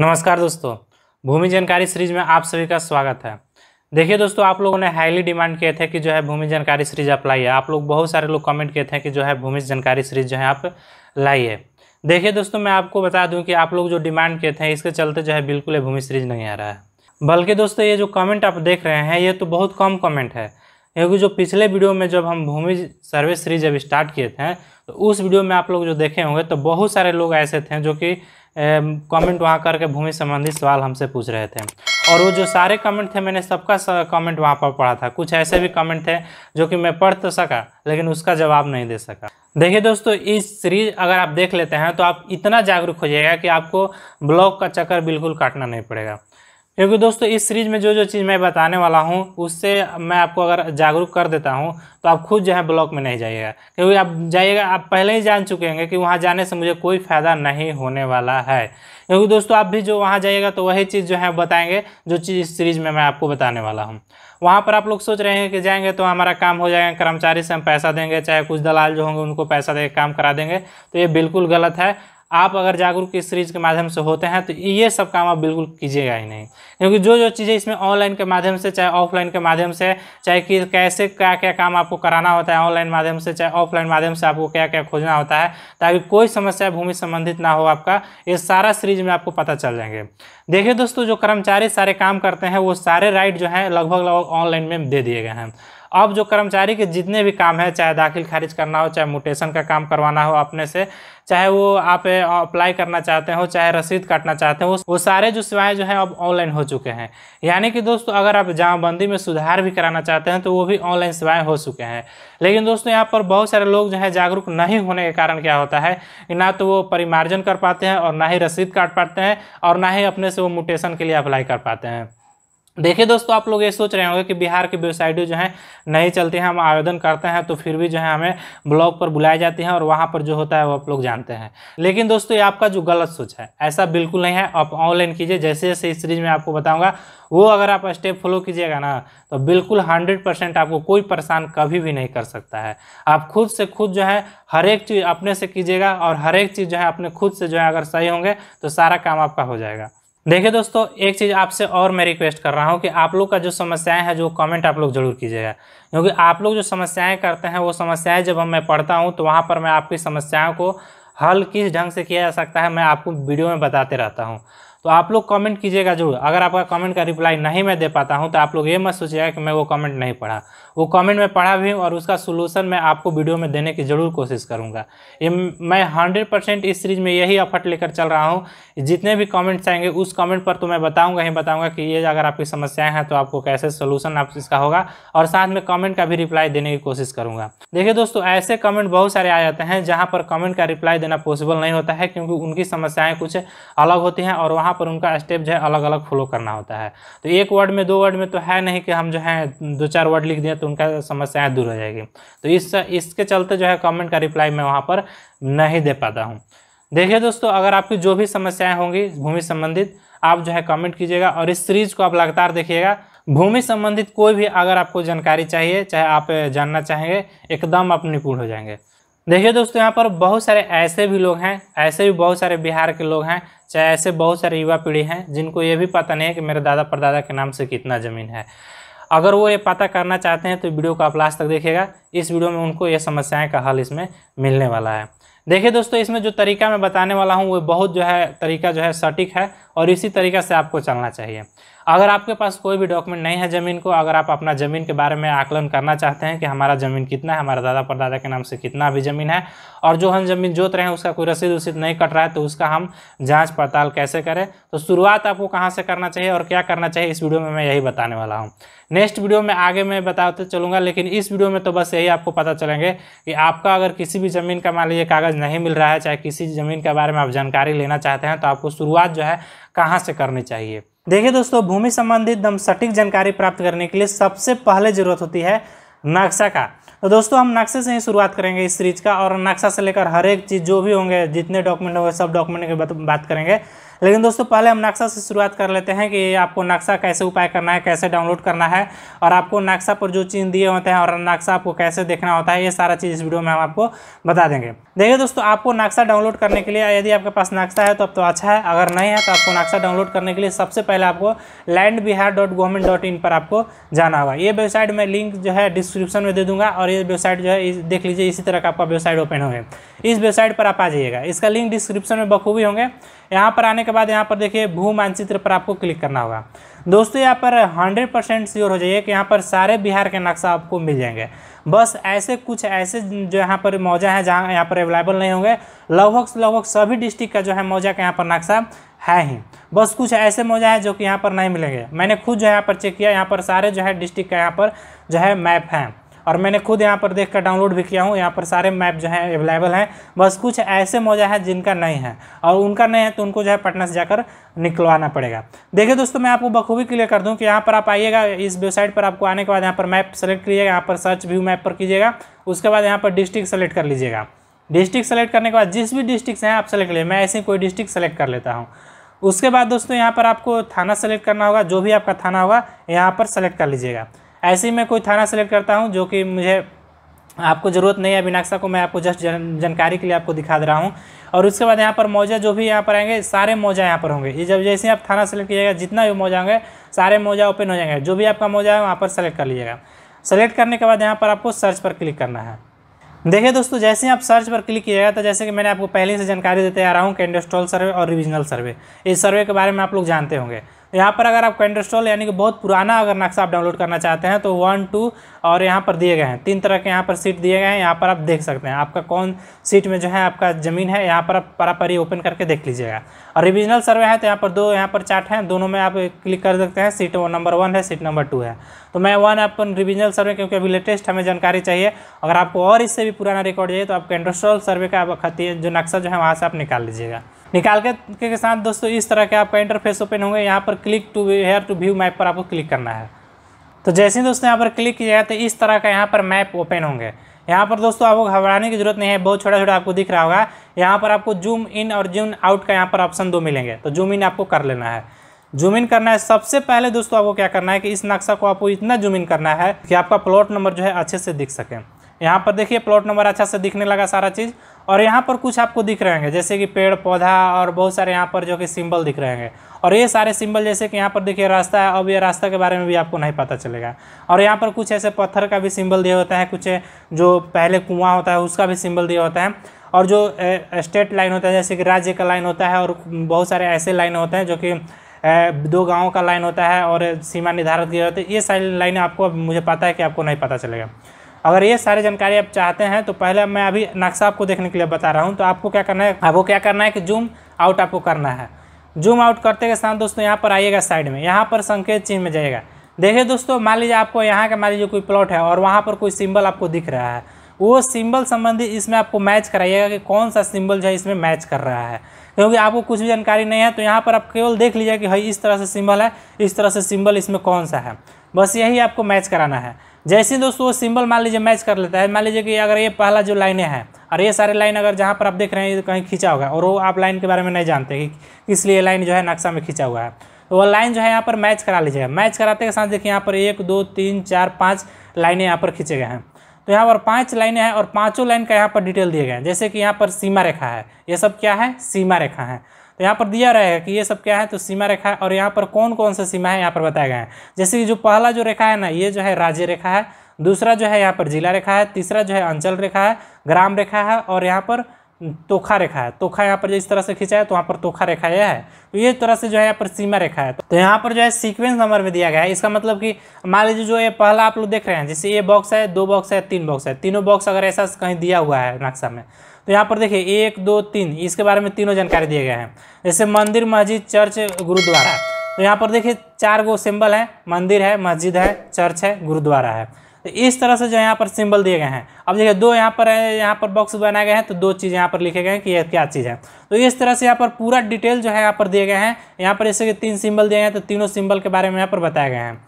नमस्कार दोस्तों भूमि जानकारी सीरीज में आप सभी का स्वागत है देखिए दोस्तों आप लोगों ने हाईली डिमांड किए थे कि जो है भूमि जानकारी सीरीज आप लाइए आप लोग बहुत सारे लोग कमेंट किए थे कि जो है भूमि जानकारी सीरीज जो है आप लाइए देखिए दोस्तों मैं आपको बता दूं कि आप लोग जो डिमांड किए थे इसके चलते जो है बिल्कुल ये भूमि सीरीज नहीं आ रहा है बल्कि दोस्तों ये जो कमेंट आप देख रहे हैं ये तो बहुत कम कमेंट है क्योंकि जो पिछले वीडियो में जब हम भूमि सर्वे सीरीज जब स्टार्ट किए थे तो उस वीडियो में आप लोग जो देखे होंगे तो बहुत सारे लोग ऐसे थे जो कि कमेंट वहाँ करके भूमि संबंधी सवाल हमसे पूछ रहे थे और वो जो सारे कमेंट थे मैंने सबका कमेंट वहाँ पर पढ़ा था कुछ ऐसे भी कमेंट थे जो कि मैं पढ़ तो सका लेकिन उसका जवाब नहीं दे सका देखिए दोस्तों इस सीरीज अगर आप देख लेते हैं तो आप इतना जागरूक हो जाएगा कि आपको ब्लॉग का चक्कर बिल्कुल काटना नहीं पड़ेगा क्योंकि दोस्तों इस सीरीज में जो जो चीज़ मैं बताने वाला हूँ उससे मैं आपको अगर जागरूक कर देता हूँ तो आप खुद जो है ब्लॉक में नहीं जाइएगा क्योंकि आप जाइएगा आप पहले ही जान चुके होंगे कि वहाँ जाने से मुझे कोई फ़ायदा नहीं होने वाला है क्योंकि दोस्तों आप भी जो वहाँ जाइएगा तो वही चीज़ जो है बताएंगे जो चीज़ इस सीरीज़ में मैं आपको बताने वाला हूँ वहाँ पर आप लोग सोच रहे हैं कि जाएंगे तो हमारा काम हो जाएगा कर्मचारी से हम पैसा देंगे चाहे कुछ दलाल जो होंगे उनको पैसा दे काम करा देंगे तो ये बिल्कुल गलत है आप अगर जागरूक इस सीरीज़ के माध्यम से होते हैं तो ये सब काम आप बिल्कुल कीजिएगा ही नहीं क्योंकि जो जो चीज़ें इसमें ऑनलाइन के माध्यम से चाहे ऑफलाइन के माध्यम से चाहे कि कैसे क्या क्या काम आपको कराना होता है ऑनलाइन माध्यम से चाहे ऑफलाइन माध्यम से आपको क्या क्या खोजना होता है ताकि कोई समस्या भूमि संबंधित ना हो आपका ये सारा सीरीज में आपको पता चल जाएंगे देखिए दोस्तों जो कर्मचारी सारे काम करते हैं वो सारे राइट जो है लगभग लगभग ऑनलाइन में दे दिए गए हैं अब जो कर्मचारी के जितने भी काम है चाहे दाखिल खारिज करना हो चाहे मोटेशन का काम करवाना हो अपने से चाहे वो आप अप्लाई करना चाहते हो चाहे रसीद काटना चाहते हो वो सारे जो सेवाएं जो हैं अब ऑनलाइन हो चुके हैं यानी कि दोस्तों अगर आप जामाबंदी में सुधार भी कराना चाहते हैं तो वो भी ऑनलाइन सेवाएं हो चुके हैं लेकिन दोस्तों यहाँ पर बहुत सारे लोग जो हैं जागरूक नहीं होने के कारण क्या होता है ना तो वो परिमार्जन कर पाते हैं और ना ही रसीद काट पाते हैं और ना ही अपने से वो मोटेशन के लिए अप्लाई कर पाते हैं देखिए दोस्तों आप लोग ये सोच रहे होंगे कि बिहार की वेबसाइटें जो हैं नहीं चलती हैं हम आवेदन करते हैं तो फिर भी जो है हमें ब्लॉग पर बुलाई जाती हैं और वहाँ पर जो होता है वो आप लोग जानते हैं लेकिन दोस्तों ये आपका जो गलत सोच है ऐसा बिल्कुल नहीं है आप ऑनलाइन कीजिए जैसे जैसे इस सीरीज में आपको बताऊँगा वो अगर आप स्टेप फॉलो कीजिएगा ना तो बिल्कुल हंड्रेड परसेंट आपको कोई परेशान कभी भी नहीं कर सकता है आप खुद से खुद जो है हर एक चीज़ अपने से कीजिएगा और हर एक चीज़ जो है अपने खुद से जो है अगर सही होंगे तो सारा काम आपका हो जाएगा देखिए दोस्तों एक चीज़ आपसे और मैं रिक्वेस्ट कर रहा हूँ कि आप लोग का जो समस्याएं हैं जो कमेंट आप लोग जरूर कीजिएगा क्योंकि आप लोग जो समस्याएं करते हैं वो समस्याएं जब हम मैं पढ़ता हूँ तो वहाँ पर मैं आपकी समस्याओं को हल किस ढंग से किया जा सकता है मैं आपको वीडियो में बताते रहता हूँ तो आप लोग कमेंट कीजिएगा जरूर अगर आपका कमेंट का रिप्लाई नहीं मैं दे पाता हूँ तो आप लोग ये मत सोचिएगा कि मैं वो कमेंट नहीं पढ़ा वो कमेंट मैं पढ़ा भी हूँ और उसका सोलूशन मैं आपको वीडियो में देने की ज़रूर कोशिश करूँगा ये मैं हंड्रेड परसेंट इस सीरीज में यही अफर्ट लेकर चल रहा हूँ जितने भी कॉमेंट्स आएंगे उस कॉमेंट पर तो मैं बताऊँगा ही बताऊँगा कि ये अगर आपकी समस्याएँ हैं तो आपको कैसे सोल्यूशन आप इसका होगा और साथ में कमेंट का भी रिप्लाई देने की कोशिश करूँगा देखिए दोस्तों ऐसे कमेंट बहुत सारे आ जाते हैं जहाँ पर कमेंट का रिप्लाई देना पॉसिबल नहीं होता है क्योंकि उनकी समस्याएँ कुछ अलग होती हैं और वहाँ पर उनका स्टेप जो है अलग अलग फॉलो करना होता है तो एक वर्ड में दो वर्ड में तो है नहीं कि हम जो है दो चार वर्ड लिख दें तो उनका समस्याएँ दूर हो जाएगी तो इस इसके चलते जो है कमेंट का रिप्लाई मैं वहाँ पर नहीं दे पाता हूँ देखिए दोस्तों अगर आपकी जो भी समस्याएं होंगी भूमि संबंधित आप जो है कमेंट कीजिएगा और इस सीरीज को आप लगातार देखिएगा भूमि संबंधित कोई भी अगर आपको जानकारी चाहिए चाहे आप जानना चाहेंगे एकदम आप निपुण हो जाएंगे देखिए दोस्तों यहाँ पर बहुत सारे ऐसे भी लोग हैं ऐसे भी बहुत सारे बिहार के लोग हैं चाहे ऐसे बहुत सारे युवा पीढ़ी हैं जिनको ये भी पता नहीं है कि मेरे दादा परदादा के नाम से कितना ज़मीन है अगर वो ये पता करना चाहते हैं तो वीडियो को आप लास्ट तक देखिएगा इस वीडियो में उनको ये समस्याएं का हल इसमें मिलने वाला है देखिए दोस्तों इसमें जो तरीका मैं बताने वाला हूँ वो बहुत जो है तरीका जो है सटीक है और इसी तरीका से आपको चलना चाहिए अगर आपके पास कोई भी डॉक्यूमेंट नहीं है ज़मीन को अगर आप अपना ज़मीन के बारे में आकलन करना चाहते हैं कि हमारा ज़मीन कितना है हमारे दादा परदादा के नाम से कितना भी ज़मीन है और जो हम ज़मीन जोत रहे हैं उसका कोई रसीद उसीद नहीं कट रहा है तो उसका हम जाँच पड़ताल कैसे करें तो शुरुआत आपको कहाँ से करना चाहिए और क्या करना चाहिए इस वीडियो में मैं यही बताने वाला हूँ नेक्स्ट वीडियो में आगे मैं बताते चलूँगा लेकिन इस वीडियो में तो बस यही आपको पता चलेंगे कि आपका अगर किसी भी ज़मीन का मान लीजिए कागज़ नहीं मिल रहा है चाहे किसी ज़मीन के बारे में आप जानकारी लेना चाहते हैं तो आपको शुरुआत जो है कहाँ से करनी चाहिए देखिए दोस्तों भूमि संबंधित हम सटीक जानकारी प्राप्त करने के लिए सबसे पहले जरूरत होती है नक्शा का तो दोस्तों हम नक्शे से ही शुरुआत करेंगे इस सीरीज का और नक्शा से लेकर हर एक चीज़ जो भी होंगे जितने डॉक्यूमेंट होंगे सब डॉक्यूमेंट की बात करेंगे लेकिन दोस्तों पहले हम नक्शा से शुरुआत कर लेते हैं कि आपको नक्शा कैसे उपाय करना है कैसे डाउनलोड करना है और आपको नक्शा पर जो चीज़ दिए होते हैं और नक्शा आपको कैसे देखना होता है ये सारा चीज़ इस वीडियो में हम आपको बता देंगे देखिए दोस्तों आपको नक्शा डाउनलोड करने के लिए यदि आपके पास नक्शा है तो अब तो अच्छा है अगर नहीं है तो आपको नक्शा डाउनलोड करने के लिए सबसे पहले आपको land Bihar dot government dot in पर आपको जाना होगा ये वेबसाइट में लिंक जो है डिस्क्रिप्शन में दे दूंगा और ये वेबसाइट जो है देख लीजिए इसी तरह का आपका वेबसाइट ओपन होगा इस वेबसाइट पर आप आ जाइएगा इसका लिंक डिस्क्रिप्शन में बखूबी होंगे यहाँ पर आने के बाद यहाँ पर देखिए भू मानचित्र पर आपको क्लिक करना होगा दोस्तों यहाँ पर हंड्रेड परसेंट श्योर हो जाइए कि यहाँ पर सारे बिहार के नक्शा आपको मिल जाएंगे बस ऐसे कुछ ऐसे जो यहाँ पर मौजा है जहाँ यहाँ पर अवेलेबल नहीं होंगे लगभग लगभग सभी डिस्ट्रिक्ट का जो है मौजा का यहाँ पर नक्शा है ही बस कुछ ऐसे मौजा है जो कि यहाँ पर नहीं मिलेंगे मैंने खुद जो है यहाँ पर चेक किया यहाँ पर सारे जो है डिस्ट्रिक्ट का यहाँ पर जो है मैप है और मैंने खुद यहाँ पर देख कर डाउनलोड भी किया हूँ यहाँ पर सारे मैप जो हैं अवेलेबल हैं बस कुछ ऐसे मौजा है जिनका नहीं है और उनका नहीं है तो उनको जो है पटना से जाकर निकलवाना पड़ेगा देखिए दोस्तों मैं आपको बखूबी क्लियर कर दूँ कि यहाँ पर आप आइएगा इस वेबसाइट पर आपको आने के बाद यहाँ पर मैप सेलेक्ट कीजिएगा यहाँ पर सर्च व्यू मैप पर कीजिएगा उसके बाद यहाँ पर डिस्ट्रिक्ट सेलेक्ट कर लीजिएगा डिस्ट्रिक्ट सेलेक्ट करने के बाद जिस भी डिस्ट्रिक्ट से हैं आप सेलेक्ट लीजिए मैं ऐसे ही कोई डिस्ट्रिक्ट सेलेक्ट कर लेता हूँ उसके बाद दोस्तों यहाँ पर आपको थाना सेलेक्ट करना होगा जो भी आपका थाना होगा यहाँ पर सेलेक्ट कर लीजिएगा ऐसे ही मैं कोई थाना सेलेक्ट करता हूँ जो कि मुझे आपको ज़रूरत नहीं है बिनाक्सा को मैं आपको जस्ट जन, जानकारी के लिए आपको दिखा दे रहा हूँ और उसके बाद यहाँ पर मौजा जो भी यहाँ पर आएंगे सारे मौजा यहाँ पर होंगे ये जब जैसे आप थाना सेलेक्ट कीजिएगा जितना भी मौजा होंगे सारे मौजा ओपन हो जाएंगे जो भी आपका मौजा है वहाँ पर सेलेक्ट कर लीजिएगा सेलेक्ट करने के बाद यहाँ पर आपको सर्च पर क्लिक करना है देखिए दोस्तों जैसे ही आप सर्च पर क्लिक किया तो जैसे कि मैंने आपको पहले से जानकारी देते आ रहा हूँ कैंडोस्टॉल सर्वे और रिविजनल सर्वे इस सर्वे के बारे में आप लोग जानते होंगे यहाँ पर अगर आप कैंडस्टॉल यानी कि बहुत पुराना अगर नक्शा आप डाउनलोड करना चाहते हैं तो वन टू और यहाँ पर दिए गए हैं तीन तरह के यहाँ पर सीट दिए गए हैं यहाँ पर आप देख सकते हैं आपका कौन सीट में जो है आपका ज़मीन है यहाँ पर आप परापरी ओपन करके देख लीजिएगा और रिविजनल सर्वे है तो यहाँ पर दो यहाँ पर चार्ट हैं दोनों में आप क्लिक कर सकते हैं सीट नंबर वन है सीट नंबर टू है तो मैं वन अपन रिविजनल सर्वे क्योंकि अभी लेटेस्ट हमें जानकारी चाहिए अगर आपको और इससे भी पुराना रिकॉर्ड चाहिए तो आप कैंडस्ट्रॉल सर्वे का जो नक्शा जो है वहाँ से आप निकाल लीजिएगा निकाल के के साथ दोस्तों इस तरह के आपका इंटरफेस ओपन होंगे यहाँ पर click to here to view map पर आपको क्लिक करना है तो जैसे ही दोस्तों यहाँ पर क्लिक किया तो इस तरह का यहाँ पर मैप ओपन होंगे यहाँ पर दोस्तों आपको घबराने की जरूरत नहीं है बहुत छोटा छोटा आपको दिख रहा होगा यहाँ पर आपको जूम इन और जूम आउट का यहाँ पर ऑप्शन दो मिलेंगे तो जूम इन आपको कर लेना है जूम इन करना है सबसे पहले दोस्तों आपको क्या करना है कि इस नक्शा को आपको इतना जूम इन करना है कि आपका प्लॉट नंबर जो है अच्छे से दिख सकें यहाँ पर देखिए प्लॉट नंबर अच्छा से दिखने लगा सारा चीज़ और यहाँ पर कुछ आपको दिख रहे हैं जैसे कि पेड़ पौधा और बहुत सारे यहाँ पर जो कि सिंबल दिख रहे हैं और ये सारे सिंबल जैसे कि यहाँ पर देखिए रास्ता है अब ये रास्ता के बारे में भी आपको नहीं पता चलेगा और यहाँ पर कुछ ऐसे पत्थर का भी सिंबल दिया होता है कुछ जो पहले कुआं होता है उसका भी सिंबल दिया होता है और जो स्टेट लाइन होता है जैसे कि राज्य का लाइन होता है और बहुत सारे ऐसे लाइन होते हैं जो कि दो गाँव का लाइन होता है और सीमा निर्धारित किया होता है ये सारी लाइन आपको मुझे पता है कि आपको नहीं पता चलेगा अगर ये सारी जानकारी आप चाहते हैं तो पहले मैं अभी नक्शा आपको देखने के लिए बता रहा हूँ तो आपको क्या करना है आपको क्या करना है कि जूम आउट आपको करना है जूम आउट करते के साथ दोस्तों यहाँ पर आइएगा साइड में यहाँ पर संकेत चिन्ह में जाइएगा देखिए दोस्तों मान लीजिए आपको यहाँ का मान लीजिए कोई प्लॉट है और वहाँ पर कोई सिंबल आपको दिख रहा है वो सिंबल संबंधी इसमें आपको मैच कराइएगा कि कौन सा सिंबल जो है इसमें मैच कर रहा है क्योंकि आपको कुछ भी जानकारी नहीं है तो यहाँ पर आप केवल देख लीजिए कि भाई इस तरह से सिंबल है इस तरह से सिंबल इसमें कौन सा है बस यही आपको मैच कराना है जैसे दोस्तों वो सिंबल मान लीजिए मैच कर लेता है मान लीजिए कि अगर ये पहला जो लाइने हैं और ये सारे लाइन अगर जहाँ पर आप देख रहे हैं कहीं खींचा हुआ है और वो आप लाइन के बारे में नहीं जानते कि इसलिए लाइन जो है नक्शा में खींचा हुआ है तो वो लाइन जो है यहाँ पर मैच करा लीजिएगा मैच कराते के साथ देखिए यहाँ पर एक दो तीन चार पाँच लाइने यहाँ पर खींचे गए हैं तो यहाँ पर पाँच लाइनें हैं और पाँचों लाइन का यहाँ पर डिटेल दिए गए हैं जैसे कि यहाँ पर सीमा रेखा है ये सब क्या है सीमा रेखा है तो यहाँ पर दिया रहेगा कि ये सब क्या है तो सीमा रेखा है और यहाँ पर कौन कौन सा सीमा है यहाँ पर बताया गया है जैसे कि जो पहला जो रेखा है ना ये जो है राज्य रेखा है दूसरा जो है यहाँ पर जिला रेखा है तीसरा जो है अंचल रेखा है ग्राम रेखा है और यहाँ पर तोखा रेखा है तोखा यहाँ पर इस तरह से खींचा है तो वहाँ पर तोखा रेखा यह है तो ये तरह से जो है यहाँ पर सीमा रेखा है तो यहाँ पर जो है सीक्वेंस नंबर में दिया गया है इसका मतलब कि मान लीजिए जो ये पहला आप लोग देख रहे हैं जैसे ये बॉक्स है दो बॉक्स है तीन बॉक्स है तीनों बॉक्स अगर ऐसा कहीं दिया हुआ है नक्शा में तो यहाँ पर देखिए एक दो तीन इसके बारे में तीनों जानकारी दिए गए हैं जैसे मंदिर मस्जिद चर्च गुरुद्वारा तो यहाँ पर देखिए चार गो सिंबल है मंदिर है मस्जिद है चर्च है गुरुद्वारा है तो इस तरह से जो यहाँ पर सिंबल दिए गए हैं अब देखिए दो यहाँ पर है यहाँ पर बॉक्स बनाए गए हैं तो दो चीज़ यहाँ पर लिखे गए हैं कि यह क्या चीज़ है तो इस तरह से यहाँ पर पूरा डिटेल जो है यहाँ पर दिए गए हैं यहाँ पर जैसे कि तीन सिंबल दिए गए हैं तो तीनों सिंबल के बारे में यहाँ पर बताए गए हैं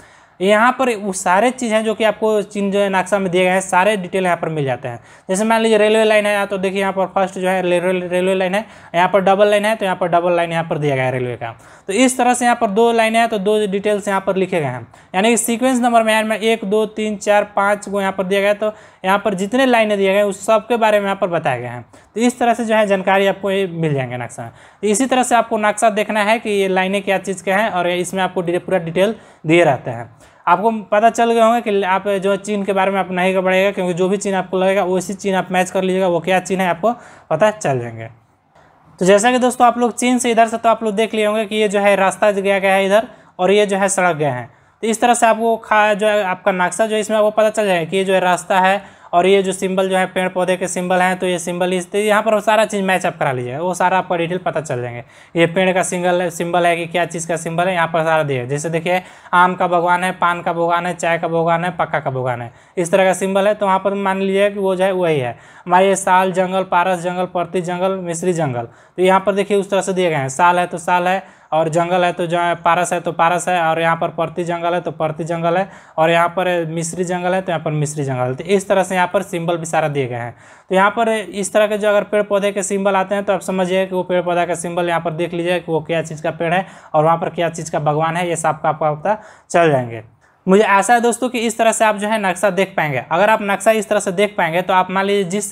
यहाँ पर वो सारे चीज़ हैं जो कि आपको चीन जो है नक्शा में दिए गए हैं सारे डिटेल यहाँ पर मिल जाते हैं जैसे मान लीजिए रेलवे लाइन है तो देखिए यहाँ पर फर्स्ट जो है रेलवे लाइन है यहाँ पर डबल लाइन है तो यहाँ पर डबल लाइन यहाँ पर दिया गया है रेलवे का तो इस तरह से यहाँ पर दो लाइन है तो दो डिटेल्स यहाँ पर लिखे गए हैं यानी कि सिक्वेंस नंबर में यहाँ एक दो तीन चार पाँच को यहाँ पर दिया गया तो यहाँ पर जितने लाइने दिए गए उस सब के बारे में यहाँ पर बताया गया है तो इस तरह से जो है जानकारी आपको ये मिल जाएंगे नक्शा तो इसी तरह से आपको नक्शा देखना है कि ये लाइनें क्या चीज़ के हैं और इसमें आपको पूरा डिटेल दिए रहते हैं आपको पता चल गए होंगे कि आप जो है चीन के बारे में आप नहीं पड़ेगा क्योंकि जो भी चीन आपको लगेगा वैसी चीन आप मैच कर लीजिएगा वो क्या चीन है आपको पता चल जाएंगे तो जैसा कि दोस्तों आप लोग चीन से इधर से तो आप लोग देख लिए होंगे कि ये जो है रास्ता गया गया है इधर और ये जो है सड़क गया है तो इस तरह से आपको खा जो है आपका नक्शा जो है इसमें आपको पता चल जाएगा कि ये जो है रास्ता है और ये जो सिंबल जो है पेड़ पौधे के सिंबल हैं तो ये सिंबल इस यहाँ पर सारा चीज़ मैचअप करा लीजिएगा वो सारा आपको डिटेल पता चल जाएंगे ये पेड़ का सिंगल सिंबल है कि क्या चीज़ का सिंबल है यहाँ पर सारा दिए जैसे देखिए आम का भगवान है पान का भगवान है चाय का भगवान है पक्का का भगवान है इस तरह का सिंबल है तो वहाँ पर मान लीजिए कि वो जो है वही है हमारे ये साल जंगल पारस जंगल परती जंगल मिश्री जंगल तो यहाँ पर देखिए उस तरह से दिए गए हैं साल है तो साल है और जंगल है तो जहाँ पारस है तो पारस है और यहाँ पर परती जंगल है तो परती जंगल है और यहाँ पर मिश्री जंगल है तो यहाँ पर मिश्री जंगल है तो इस तरह से यहाँ पर सिंबल भी सारा दिए गए हैं तो यहाँ पर इस तरह के जो अगर पेड़ पौधे के सिंबल आते हैं तो आप समझिए कि वो पेड़ पौधा का सिंबल यहाँ पर देख लीजिए कि वो क्या चीज़ का पेड़ है और वहाँ पर क्या चीज़ का भगवान है ये सबका आपका पता चल जाएंगे मुझे आशा है दोस्तों कि इस तरह से आप जो है नक्शा देख पाएंगे अगर आप नक्शा इस तरह से देख पाएंगे तो आप मान लीजिए जिस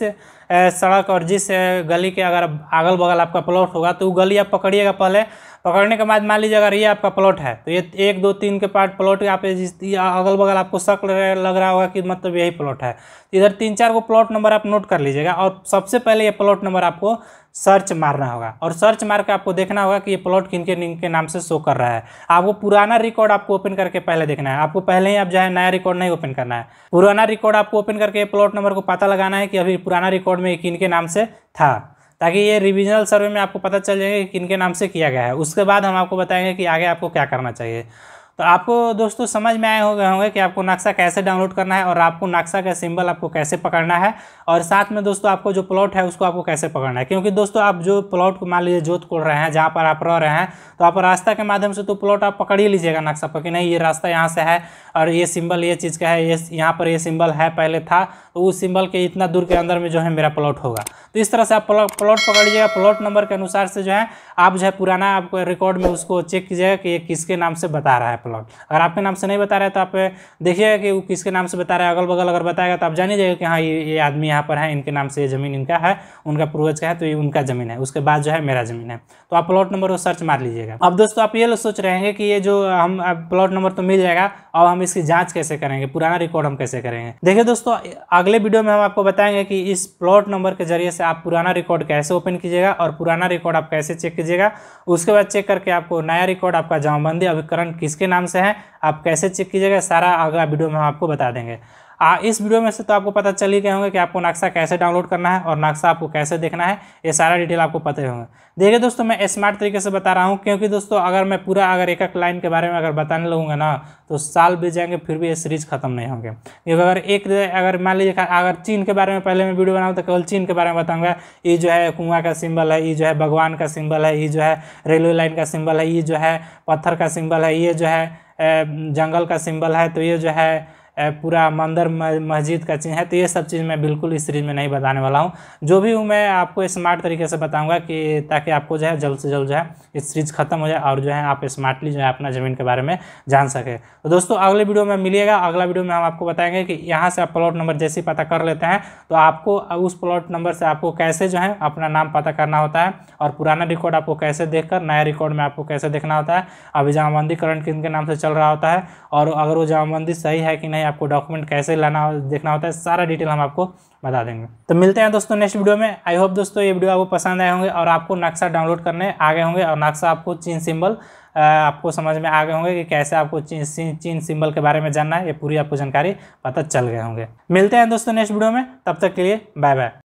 सड़क और जिस गली के अगर अगल बगल आपका प्लॉट होगा तो वो गली आप पकड़िएगा पहले पकड़ने के बाद मान लीजिए अगर ये आपका प्लॉट है तो ये एक दो तीन के पार्ट प्लॉट यहाँ पे जिस अगल बगल आपको शक लग रहा होगा कि मतलब यही प्लॉट है इधर तीन चार को प्लॉट नंबर आप नोट कर लीजिएगा और सबसे पहले ये प्लॉट नंबर आपको सर्च मारना होगा और सर्च मार के आपको देखना होगा कि ये प्लॉट किन के के नाम से शो कर रहा है आपको पुराना रिकॉर्ड आपको ओपन करके पहले देखना है आपको पहले ही आप जो है नया रिकॉर्ड नहीं ओपन करना है पुराना रिकॉर्ड आपको ओपन करके प्लॉट नंबर को पता लगाना है कि अभी पुराना रिकॉर्ड में किन के नाम से था ताकि ये रिविजनल सर्वे में आपको पता चल जाएगा कि किन के नाम से किया गया है उसके बाद हम आपको बताएंगे कि आगे आपको क्या करना चाहिए तो आपको दोस्तों समझ में आए गए होंगे कि आपको नक्शा कैसे डाउनलोड करना है और आपको नक्शा का सिंबल आपको कैसे पकड़ना है और साथ में दोस्तों आपको जो प्लॉट है उसको आपको कैसे पकड़ना है क्योंकि दोस्तों आप जो प्लॉट को मान लीजिए जोत को रहे हैं जहाँ पर आप रह रहे हैं तो आप रास्ता के माध्यम से तो प्लॉट आप पकड़ ही लीजिएगा नक्शा पर कि नहीं ये रास्ता यहाँ से है और ये सिम्बल ये चीज़ का है ये यहाँ पर ये सिम्बल है पहले था तो उस सिम्बल के इतना दूर के अंदर में जो है मेरा प्लॉट होगा तो इस तरह से आप प्लॉट पकड़ लीजिएगा प्लॉट नंबर के अनुसार से जो है आप जो है पुराना आपको रिकॉर्ड में उसको चेक कीजिएगा कि ये किसके नाम से बता रहा है ब्लॉग अगर आपके नाम से नहीं बता रहा है तो आप देखिएगा कि वो किसके नाम से बता रहा है अगल बगल अगर बताएगा तो आप जान ही जाएगा कि हाँ ये ये आदमी यहाँ पर है इनके नाम से ये ज़मीन इनका है उनका पूर्वज का है तो ये उनका ज़मीन है उसके बाद जो है मेरा ज़मीन है तो आप प्लॉट नंबर वो सर्च मार लीजिएगा अब दोस्तों आप ये लोग सोच रहे हैं कि ये जो हम प्लॉट नंबर तो मिल जाएगा अब हम इसकी जांच कैसे करेंगे पुराना रिकॉर्ड हम कैसे करेंगे देखिए दोस्तों अगले वीडियो में हम आपको बताएंगे कि इस प्लॉट नंबर के जरिए से आप पुराना रिकॉर्ड कैसे ओपन कीजिएगा और पुराना रिकॉर्ड आप कैसे चेक कीजिएगा उसके बाद चेक करके आपको नया रिकॉर्ड आपका जमाबंदी अभिकरण किसके नाम से है आप कैसे चेक कीजिएगा सारा अगला वीडियो में हम आपको बता देंगे आ, इस वीडियो में से तो आपको पता चल ही गए होंगे कि आपको नक्शा कैसे डाउनलोड करना है और नक्शा आपको कैसे देखना है ये सारा डिटेल आपको पता ही होंगे देखिए दोस्तों मैं स्मार्ट तरीके से बता रहा हूँ क्योंकि दोस्तों अगर मैं पूरा अगर एक एक लाइन के बारे में अगर बताने लगूंगा ना तो साल बीत जाएंगे फिर भी ये सीरीज खत्म नहीं होंगे क्योंकि अगर एक अगर मान लीजिए अगर चीन के बारे में पहले मैं वीडियो बनाऊँ तो केवल चीन के बारे में बताऊँगा ये जो है कुआँ का सिम्बल है ये जो है भगवान का सिम्बल है ये जो है रेलवे लाइन का सिम्बल है ये जो है पत्थर का सिम्बल है ये जो है जंगल का सिंबल है तो ये जो है पूरा मंदिर मस्जिद का चीज़ है तो ये सब चीज़ मैं बिल्कुल इस सीरीज में नहीं बताने वाला हूँ जो भी हूँ मैं आपको स्मार्ट तरीके से बताऊँगा कि ताकि आपको जो है जल्द से जल्द जो है इस सीरीज खत्म हो जाए और जो है आप स्मार्टली जो है अपना ज़मीन के बारे में जान सके तो दोस्तों अगले वीडियो में मिलिएगा अगला वीडियो में हम आपको बताएंगे कि यहाँ से आप प्लॉट नंबर जैसे पता कर लेते हैं तो आपको उस प्लॉट नंबर से आपको कैसे जो है अपना नाम पता करना होता है और पुराना रिकॉर्ड आपको कैसे कर नया रिकॉर्ड में आपको कैसे देखना होता है अभी जामाबंदी करंट किन के नाम से चल रहा होता है और अगर वो जामाबंदी सही है कि नहीं आपको डॉक्यूमेंट कैसे लाना देखना होता है सारा डिटेल हम आपको बता देंगे तो मिलते हैं दोस्तों नेक्स्ट वीडियो में आई होप दोस्तों ये वीडियो आपको पसंद आए होंगे और आपको नक्शा डाउनलोड करने आ गए होंगे और नक्शा आपको चीन सिंबल आपको समझ में आ गए होंगे कि कैसे आपको चीन चीन सिंबल के बारे में जानना है ये पूरी आपको जानकारी पता चल गए होंगे मिलते हैं दोस्तों नेक्स्ट वीडियो में तब तक के लिए बाय बाय